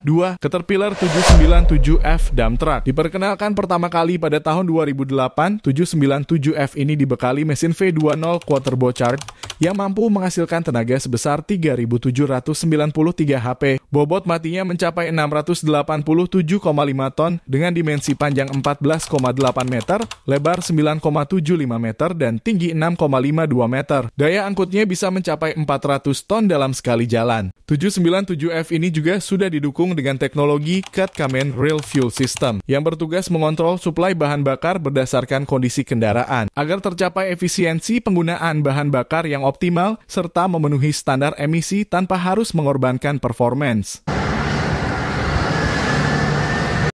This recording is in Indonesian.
2. Caterpillar 797F dump truck Diperkenalkan pertama kali pada tahun 2008, 797F ini dibekali mesin V20 quarter bow charge yang mampu menghasilkan tenaga sebesar 3.793 HP. Bobot matinya mencapai 687,5 ton dengan dimensi panjang 14,8 meter, lebar 9,75 meter, dan tinggi 6,52 meter. Daya angkutnya bisa mencapai 400 ton dalam sekali jalan. 797F ini juga sudah didukung dengan teknologi Katkamen Rail Fuel System yang bertugas mengontrol suplai bahan bakar berdasarkan kondisi kendaraan agar tercapai efisiensi penggunaan bahan bakar yang optimal serta memenuhi standar emisi tanpa harus mengorbankan performance.